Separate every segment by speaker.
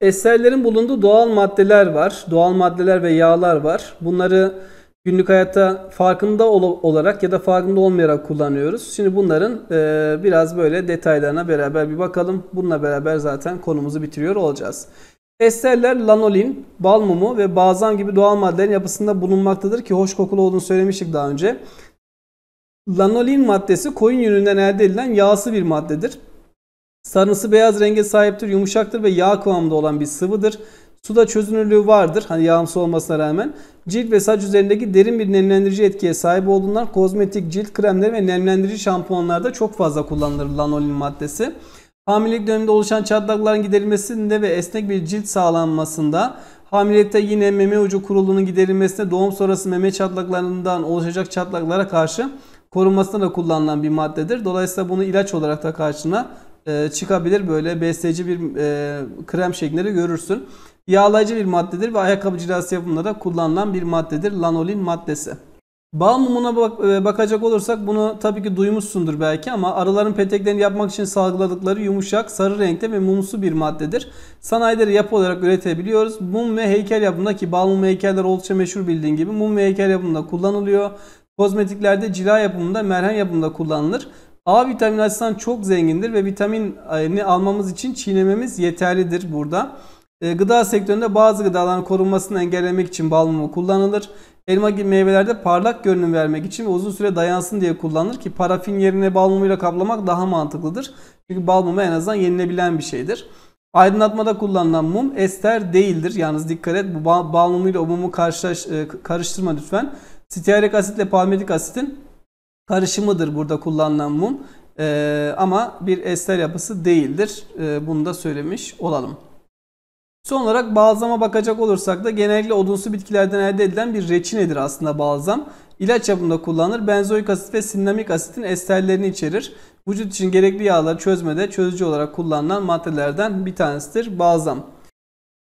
Speaker 1: Esterlerin bulunduğu doğal maddeler var. Doğal maddeler ve yağlar var. Bunları günlük hayatta farkında olarak ya da farkında olmayarak kullanıyoruz. Şimdi bunların e, biraz böyle detaylarına beraber bir bakalım. Bununla beraber zaten konumuzu bitiriyor olacağız. Esterler lanolin, bal mumu ve bazan gibi doğal maddelerin yapısında bulunmaktadır ki hoş kokulu olduğunu söylemiştik daha önce. Lanolin maddesi koyun yününden elde edilen yağsı bir maddedir. Sarımsı beyaz renge sahiptir, yumuşaktır ve yağ kıvamında olan bir sıvıdır. Suda çözünürlüğü vardır hani yağımsı olmasına rağmen. Cilt ve saç üzerindeki derin bir nemlendirici etkiye sahip olduğundan kozmetik cilt kremleri ve nemlendirici şampuanlarda çok fazla kullanılır lanolin maddesi. Hamilelik döneminde oluşan çatlakların giderilmesinde ve esnek bir cilt sağlanmasında Hamilelikte yine meme ucu kuruluğunun giderilmesinde, doğum sonrası meme çatlaklarından oluşacak çatlaklara karşı korunmasında da kullanılan bir maddedir. Dolayısıyla bunu ilaç olarak da karşına e, çıkabilir. Böyle besleyici bir e, krem şeklinde görürsün. Yağlayıcı bir maddedir ve ayakkabı cilası yapımında da kullanılan bir maddedir. Lanolin maddesi. Bağ mumuna bak e, bakacak olursak bunu tabii ki duymuşsundur belki ama arıların peteklerini yapmak için salgıladıkları yumuşak, sarı renkte ve mumsu bir maddedir. Sanayide yapı olarak üretebiliyoruz. Mum ve heykel yapımında ki bağ mum heykeller oldukça meşhur bildiğin gibi mum ve heykel yapımında kullanılıyor. Kozmetiklerde cila yapımında, merhem yapımında kullanılır. A vitamini açısından çok zengindir ve vitamini e, almamız için çiğnememiz yeterlidir burada. E, gıda sektöründe bazı gıdaların korunmasını engellemek için bal mumu kullanılır. Elma gibi meyvelerde parlak görünüm vermek için ve uzun süre dayansın diye kullanılır ki parafin yerine bal mumuyla kaplamak daha mantıklıdır. Çünkü bal mumu en azından yenilebilen bir şeydir. Aydınlatmada kullanılan mum ester değildir. Yalnız dikkat et bu bal, bal mumuyla o mumu karşılaş, e, karıştırma lütfen. Sityarik asitle palmitik asitin karışımıdır burada kullanılan mum. Ee, ama bir ester yapısı değildir. Ee, bunu da söylemiş olalım. Son olarak balzama bakacak olursak da genellikle odunsu bitkilerden elde edilen bir reçinedir aslında balzam. İlaç yapımında kullanılır. Benzoik asit ve sinamik asitin esterlerini içerir. Vücut için gerekli yağları çözmede çözücü olarak kullanılan maddelerden bir tanesidir balzam.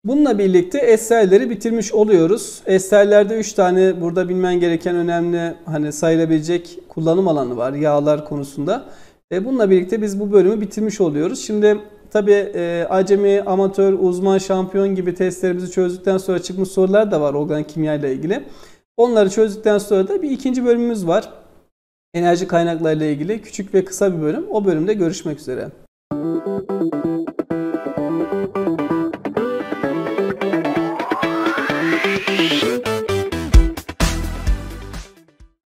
Speaker 1: Bununla birlikte esterleri bitirmiş oluyoruz. Esterlerde 3 tane burada bilmen gereken önemli hani sayılabilecek kullanım alanı var yağlar konusunda. E bununla birlikte biz bu bölümü bitirmiş oluyoruz. Şimdi Tabi e, acemi, amatör, uzman, şampiyon gibi testlerimizi çözdükten sonra çıkmış sorular da var organ kimya ile ilgili. Onları çözdükten sonra da bir ikinci bölümümüz var. Enerji kaynaklarıyla ilgili küçük ve kısa bir bölüm. O bölümde görüşmek üzere.